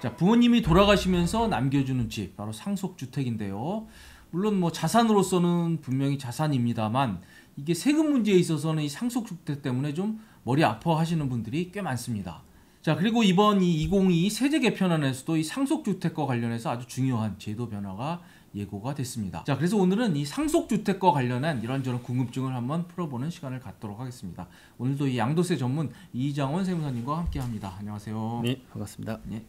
자, 부모님이 돌아가시면서 남겨주는 집, 바로 상속주택인데요. 물론 뭐 자산으로서는 분명히 자산입니다만 이게 세금 문제에 있어서는 이 상속주택 때문에 좀 머리 아파하시는 분들이 꽤 많습니다. 자, 그리고 이번 이 2022 세제 개편안에서도 이 상속주택과 관련해서 아주 중요한 제도 변화가 예고가 됐습니다. 자, 그래서 오늘은 이 상속주택과 관련한 이런저런 궁금증을 한번 풀어보는 시간을 갖도록 하겠습니다. 오늘도 이 양도세 전문 이장원 세무사님과 함께 합니다. 안녕하세요. 네, 반갑습니다. 네.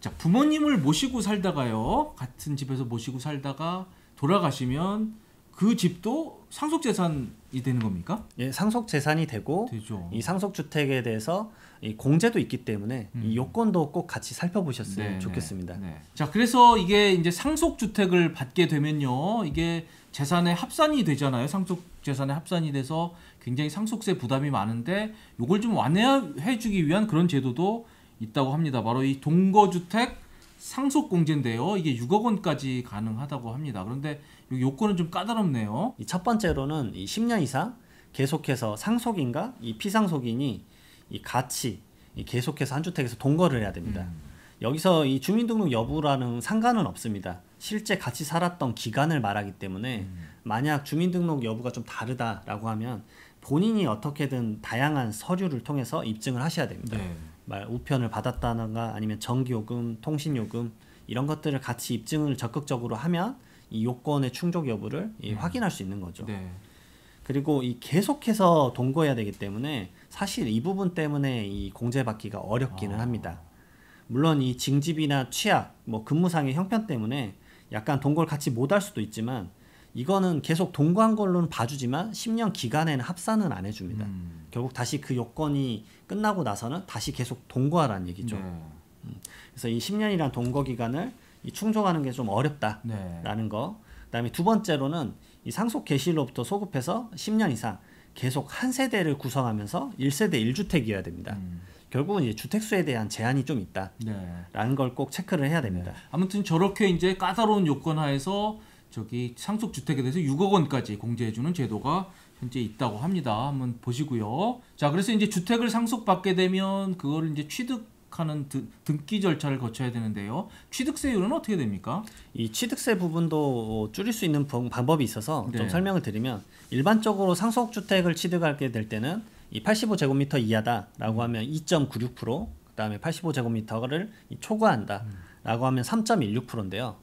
자, 부모님을 모시고 살다가요. 같은 집에서 모시고 살다가 돌아가시면 그 집도 상속 재산이 되는 겁니까? 예, 상속 재산이 되고 되죠. 이 상속 주택에 대해서 이 공제도 있기 때문에 음. 이 요건도 꼭 같이 살펴보셨으면 네네. 네, 좋겠습니다. 네. 자, 그래서 이게 이제 상속 주택을 받게 되면요. 이게 재산의 합산이 되잖아요. 상속 재산의 합산이 돼서 굉장히 상속세 부담이 많은데 요걸 좀 완화해 주기 위한 그런 제도도 있다고 합니다. 바로 이 동거주택 상속 공제인데요. 이게 6억 원까지 가능하다고 합니다. 그런데 요건은 좀 까다롭네요. 이첫 번째로는 이 10년 이상 계속해서 상속인과 이 피상속인이 이 같이 이 계속해서 한 주택에서 동거를 해야 됩니다. 음. 여기서 이 주민등록 여부라는 상관은 없습니다. 실제 같이 살았던 기간을 말하기 때문에 음. 만약 주민등록 여부가 좀 다르다라고 하면 본인이 어떻게든 다양한 서류를 통해서 입증을 하셔야 됩니다. 네. 말 우편을 받았다던가 아니면 전기요금, 통신요금 이런 것들을 같이 입증을 적극적으로 하면 이 요건의 충족 여부를 음. 확인할 수 있는 거죠. 네. 그리고 이 계속해서 동거해야 되기 때문에 사실 이 부분 때문에 이 공제받기가 어렵기는 아. 합니다. 물론 이 징집이나 취약, 뭐 근무상의 형편 때문에 약간 동거를 같이 못할 수도 있지만 이거는 계속 동거한 걸로는 봐주지만 10년 기간에는 합산은 안 해줍니다. 음. 결국 다시 그 요건이 끝나고 나서는 다시 계속 동거하라는 얘기죠. 네. 음. 그래서 이 10년이란 동거 기간을 충족하는 게 좀 어렵다라는 네. 거. 그다음에 두 번째로는 이 상속 개시로부터 소급해서 10년 이상 계속 한 세대를 구성하면서 1세대 1주택이어야 됩니다. 음. 결국은 이제 주택수에 대한 제한이 좀 있다라는 네. 걸꼭 체크를 해야 됩니다. 네. 아무튼 저렇게 이제 까다로운 요건 하에서 저기 상속 주택에 대해서 6억 원까지 공제해 주는 제도가 현재 있다고 합니다. 한번 보시고요. 자, 그래서 이제 주택을 상속받게 되면 그거를 이제 취득 하는 등기 절차를 거쳐야 되는데요. 취득세율은 어떻게 됩니까? 이 취득세 부분도 줄일 수 있는 방법이 있어서 네. 좀 설명을 드리면 일반적으로 상속 주택을 취득하게 될 때는 이 85제곱미터 이하다라고 하면 2.96% 그다음에 85제곱미터를 초과한다라고 하면 3.16%인데요.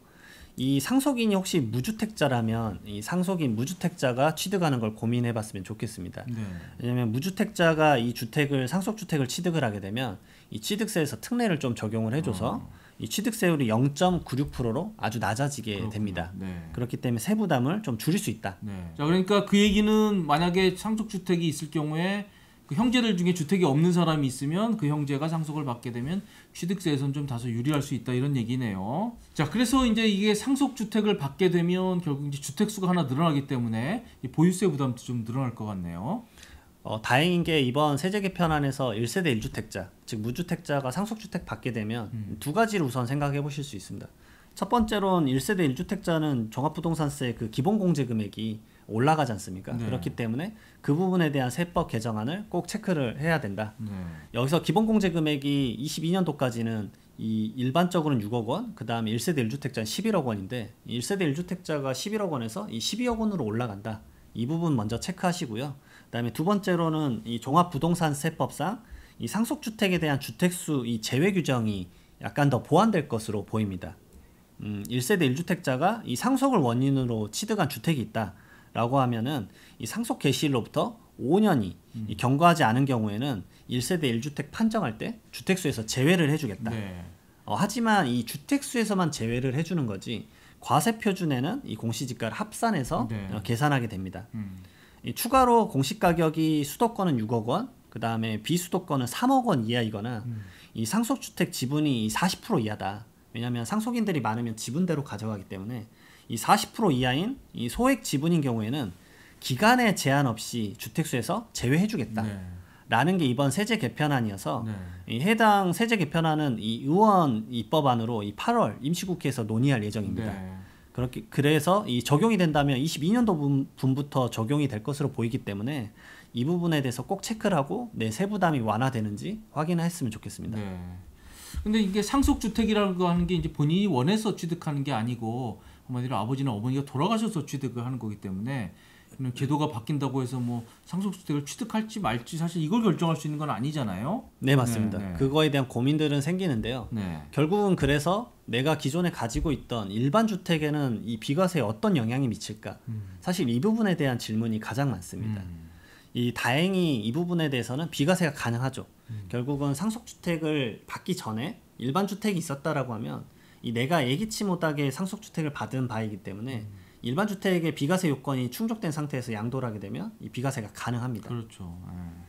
이 상속인이 혹시 무주택자라면 이 상속인 무주택자가 취득하는 걸 고민해 봤으면 좋겠습니다. 네. 왜냐하면 무주택자가 이 주택을 상속주택을 취득을 하게 되면 이 취득세에서 특례를 좀 적용을 해줘서 어. 이 취득세율이 0.96%로 아주 낮아지게 그렇구나. 됩니다. 네. 그렇기 때문에 세부담을 좀 줄일 수 있다. 네. 자 그러니까 그 얘기는 만약에 상속주택이 있을 경우에 그 형제들 중에 주택이 없는 사람이 있으면 그 형제가 상속을 받게 되면 취득세에선 좀 다소 유리할 수 있다 이런 얘기네요. 자, 그래서 이제 이게 상속 주택을 받게 되면 결국 이제 주택 수가 하나 늘어나기 때문에 보유세 부담도 좀 늘어날 것 같네요. 어, 다행인 게 이번 세제 개편안에서 1세대 1주택자, 즉 무주택자가 상속주택 받게 되면 음. 두 가지를 우선 생각해 보실 수 있습니다. 첫 번째로는 1세대 1주택자는 종합부동산세 그 기본공제 금액이 올라가지 않습니까? 네. 그렇기 때문에 그 부분에 대한 세법 개정안을 꼭 체크를 해야 된다. 네. 여기서 기본공제 금액이 22년도까지는 이 일반적으로는 6억 원, 그 다음에 1세대 1주택자는 11억 원인데 1세대 1주택자가 11억 원에서 이 12억 원으로 올라간다. 이 부분 먼저 체크하시고요. 그 다음에 두 번째로는 이 종합부동산세법상 이 상속주택에 대한 주택수 이 제외 규정이 약간 더 보완될 것으로 보입니다. 음, 1세대 1주택자가 이 상속을 원인으로 취득한 주택이 있다. 라고 하면은 이 상속 개시일로부터 5년이 음. 경과하지 않은 경우에는 1세대 1주택 판정할 때 주택수에서 제외를 해주겠다. 네. 어, 하지만 이 주택수에서만 제외를 해주는 거지 과세 표준에는 이 공시지가를 합산해서 네. 어, 계산하게 됩니다. 음. 이 추가로 공시가격이 수도권은 6억 원, 그 다음에 비수도권은 3억 원 이하이거나 음. 이 상속주택 지분이 40% 이하다. 왜냐하면 상속인들이 많으면 지분대로 가져가기 때문에 이40% 이하인 이 소액 지분인 경우에는 기간에 제한 없이 주택수에서 제외해주겠다. 라는 게 이번 세제 개편안이어서 네. 이 해당 세제 개편안은 이 의원 입법안으로 이 8월 임시국회에서 논의할 예정입니다. 네. 그렇게 그래서 이 적용이 된다면 22년도 분부터 적용이 될 것으로 보이기 때문에 이 부분에 대해서 꼭 체크를 하고 내 세부담이 완화되는지 확인했으면 좋겠습니다. 네. 근데 이게 상속 주택이라고 하는 게 이제 본인이 원해서 취득하는 게 아니고 한마디로 아버지나 어머니가 돌아가셔서 취득을 하는 거기 때문에 제도가 바뀐다고 해서 뭐 상속주택을 취득할지 말지 사실 이걸 결정할 수 있는 건 아니잖아요. 네 맞습니다. 네, 네. 그거에 대한 고민들은 생기는데요. 네. 결국은 그래서 내가 기존에 가지고 있던 일반 주택에는 이 비과세에 어떤 영향이 미칠까? 음. 사실 이 부분에 대한 질문이 가장 많습니다. 음. 이 다행히 이 부분에 대해서는 비과세가 가능하죠. 음. 결국은 상속주택을 받기 전에 일반 주택이 있었다라고 하면 이 내가 예기치 못하게 상속주택을 받은 바이기 때문에 음. 일반 주택의 비과세 요건이 충족된 상태에서 양도를 하게 되면 이 비과세가 가능합니다. 그렇죠. 예.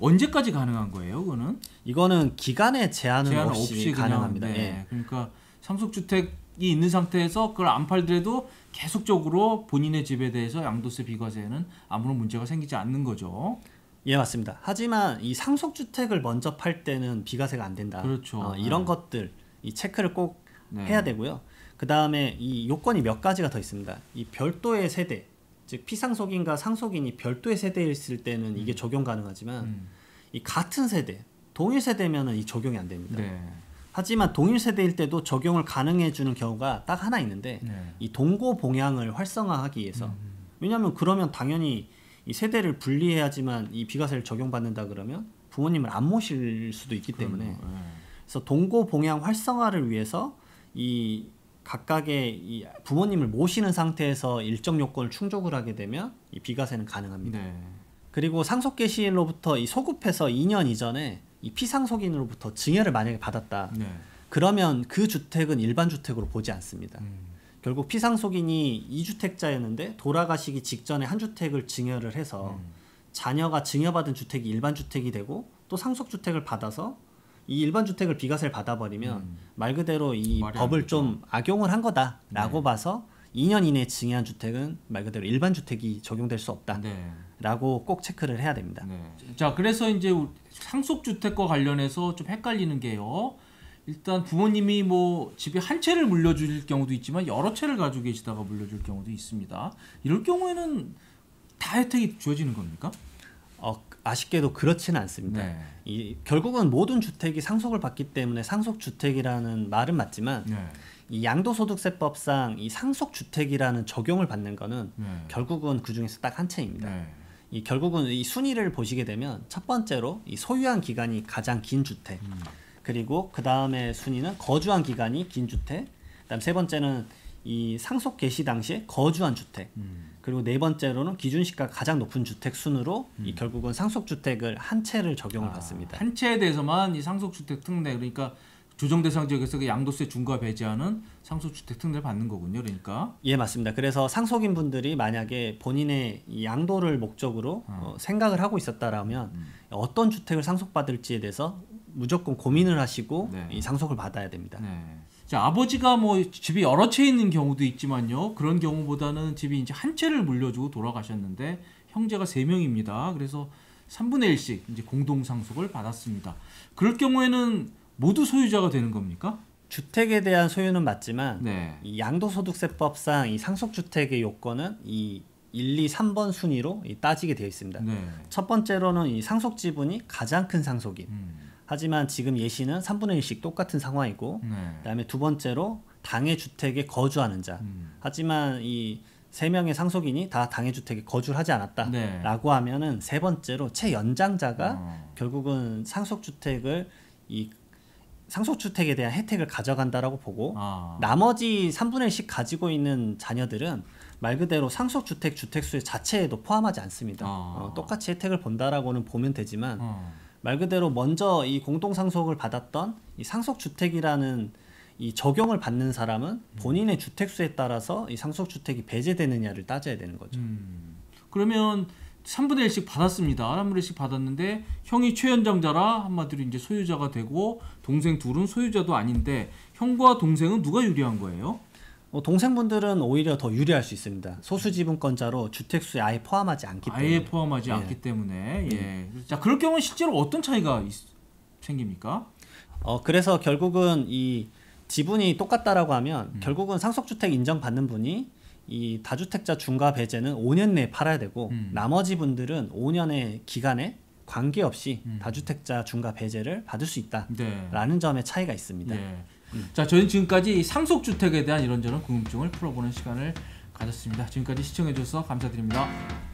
언제까지 가능한 거예요, 그거는? 이거는 기간에 제한은 제한 없이, 없이 가능합니다. 네. 예. 그러니까 상속주택이 있는 상태에서 그걸 안 팔더라도 계속적으로 본인의 집에 대해서 양도세 비과세에는 아무런 문제가 생기지 않는 거죠. 예 맞습니다. 하지만 이 상속주택을 먼저 팔 때는 비과세가 안 된다. 그렇죠. 어, 이런 네. 것들 이 체크를 꼭 네. 해야 되고요. 그 다음에 이 요건이 몇 가지가 더 있습니다. 이 별도의 세대, 즉 피상속인과 상속인이 별도의 세대에 있을 때는 음. 이게 적용 가능하지만 음. 이 같은 세대, 동일 세대면은 이 적용이 안 됩니다. 네. 하지만 동일 세대일 때도 적용을 가능해 주는 경우가 딱 하나 있는데 네. 이 동고 봉양을 활성화하기 위해서 음. 음. 왜냐하면 그러면 당연히 이 세대를 분리해야지만 이 비과세를 적용받는다 그러면 부모님을 안 모실 수도 있기 때문에 네. 그래서 동고 봉양 활성화를 위해서 이 각각의 이 부모님을 모시는 상태에서 일정 요건을 충족을 하게 되면 이 비과세는 가능합니다. 네. 그리고 상속 개시일로부터 이 소급해서 2년 이전에 이 피상속인으로부터 증여를 만약에 받았다. 네. 그러면 그 주택은 일반 주택으로 보지 않습니다. 음. 결국 피상속인이 이주택자였는데 돌아가시기 직전에 한 주택을 증여를 해서 음. 자녀가 증여받은 주택이 일반 주택이 되고 또 상속 주택을 받아서 이 일반 주택을 비과세를 받아버리면 음. 말 그대로 이 법을 되죠. 좀 악용을 한 거다라고 네. 봐서 2년 이내 증여한 주택은 말 그대로 일반 주택이 적용될 수 없다라고 네. 꼭 체크를 해야 됩니다. 네. 자 그래서 이제 상속 주택과 관련해서 좀 헷갈리는 게요. 일단 부모님이 뭐 집에 한 채를 물려줄 경우도 있지만 여러 채를 가지고 계시다가 물려줄 경우도 있습니다. 이럴 경우에는 다 혜택이 주어지는 겁니까? 어, 아쉽게도 그렇지는 않습니다. 네. 이, 결국은 모든 주택이 상속을 받기 때문에 상속 주택이라는 말은 맞지만 네. 이 양도소득세법상 이 상속 주택이라는 적용을 받는 거는 네. 결국은 그 중에서 딱 한 채입니다. 네. 이 결국은 이 순위를 보시게 되면 첫 번째로 이 소유한 기간이 가장 긴 주택, 음. 그리고 그 다음에 순위는 거주한 기간이 긴 주택, 그다음 세 번째는 이 상속 개시 당시에 거주한 주택 음. 그리고 네 번째로는 기준 시가 가장 높은 주택 순으로 음. 이 결국은 상속 주택을 한 채를 적용을 아, 받습니다. 한 채에 대해서만 이 상속 주택 특례 그러니까 조정 대상 지역에서 그 양도세 중과 배제하는 상속주택 특례를 받는 거군요. 그러니까 예 맞습니다. 그래서 상속인 분들이 만약에 본인의 양도를 목적으로 어. 어, 생각을 하고 있었다라면 음. 어떤 주택을 상속받을지에 대해서 무조건 고민을 하시고 네. 이 상속을 받아야 됩니다. 네. 자, 아버지가 뭐 집이 여러 채 있는 경우도 있지만요. 그런 경우보다는 집이 이제 한 채를 물려주고 돌아가셨는데 형제가 세명입니다 그래서 3분의 1씩 이제 공동 상속을 받았습니다. 그럴 경우에는 모두 소유자가 되는 겁니까? 주택에 대한 소유는 맞지만 네. 이 양도소득세법상 이 상속주택의 요건은 이 1, 2, 3번 순위로 따지게 되어 있습니다. 네. 첫 번째로는 이 상속 지분이 가장 큰 상속인. 음. 하지만 지금 예시는 3분의 1씩 똑같은 상황이고 네. 그다음에 두 번째로 당의 주택에 거주하는 자. 음. 하지만 이 세 명의 상속인이 다당의 주택에 거주를 하지 않았다라고 네. 하면은 세 번째로 채연장자가 어. 결국은 상속 주택을 이 상속주택에 대한 혜택을 가져간다라고 보고 아. 나머지 3분의 1씩 가지고 있는 자녀들은 말 그대로 상속주택 주택수 의 자체에도 포함하지 않습니다. 아. 어, 똑같이 혜택을 본다라고는 보면 되지만 아. 말 그대로 먼저 이 공동 상속을 받았던 이 상속 주택이라는 이 적용을 받는 사람은 음. 본인의 주택수에 따라서 이 상속 주택이 배제되느냐를 따져야 되는 거죠. 음. 그러면 3분의 1씩 받았습니다. 3분의 1씩 받았는데 형이 최연장자라 한마디로 이제 소유자가 되고 동생 둘은 소유자도 아닌데 형과 동생은 누가 유리한 거예요? 뭐 동생분들은 오히려 더 유리할 수 있습니다. 소수 지분권자로 주택수에 아예 포함하지 않기 때문에. 아예 포함하지 예. 않기 때문에. 음. 예. 자, 그럴 경우 실제로 어떤 차이가 있, 생깁니까? 어, 그래서 결국은 이 지분이 똑같다라고 하면 음. 결국은 상속주택 인정받는 분이 이 다주택자 중과 배제는 5년 내에 팔아야 되고 음. 나머지 분들은 5년의 기간에 관계없이 음. 다주택자 중과 배제를 받을 수 있다라는 네. 점에 차이가 있습니다. 네. 자, 저희는 지금까지 상속주택에 대한 이런저런 궁금증을 풀어보는 시간을 가졌습니다. 지금까지 시청해주셔서 감사드립니다.